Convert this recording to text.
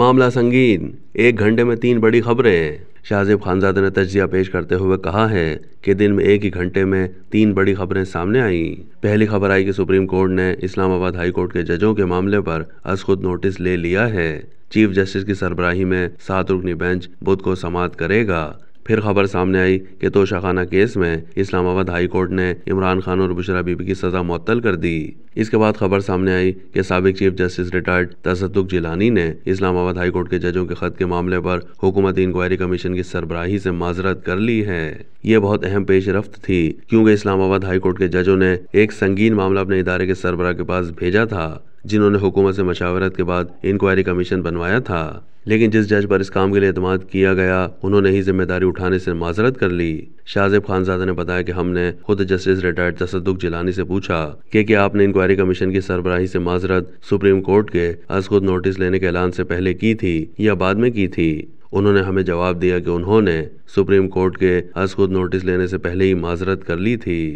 मामला संगीन एक घंटे में तीन बड़ी खबरें शाहजेब खानजादे ने तजिया पेश करते हुए कहा है कि दिन में एक ही घंटे में तीन बड़ी खबरें सामने आईं पहली खबर आई कि सुप्रीम कोर्ट ने इस्लामाबाद हाई कोर्ट के जजों के मामले पर अस खुद नोटिस ले लिया है चीफ जस्टिस की सरबराही में सात रुकनी बेंच बुध को समाप्त करेगा फिर खबर सामने आई कि तोशाखाना केस में इस्लामाबाद हाई कोर्ट ने इमरान खान और बुशरा बीबी की सजा मअतल कर दी इसके बाद खबर सामने आई कि सबक chief justice retired Tassaduq Jillani ने इस्लामाबाद हाई कोर्ट के जजों के खत के मामले पर हुकूमती इंक्वायरी कमीशन की सरबराही से माजरत कर ली है ये बहुत अहम पेश रफ्त थी क्योंकि इस्लामाबाद हाई कोर्ट के जजों ने एक संगीन मामला अपने इदारे के सरबराह के पास भेजा था जिन्होंने हुकूमत से मशावरत के बाद इंक्वायरी कमीशन बनवाया था लेकिन जिस जज पर इस काम के लिए अतमाद किया गया उन्होंने ही जिम्मेदारी उठाने से माजरत कर ली शाहजेब खानजादा ने बताया कि हमने खुद जस्टिस रिटायर्ड तसदुक जिलानी से पूछा कि क्या आपने इंक्वायरी कमीशन की सरबराही से माजरत सुप्रीम कोर्ट के अज खुद नोटिस लेने के ऐलान से पहले की थी या बाद में की थी उन्होंने हमें जवाब दिया कि उन्होंने सुप्रीम कोर्ट के अज खुद नोटिस लेने से पहले ही माजरत कर ली थी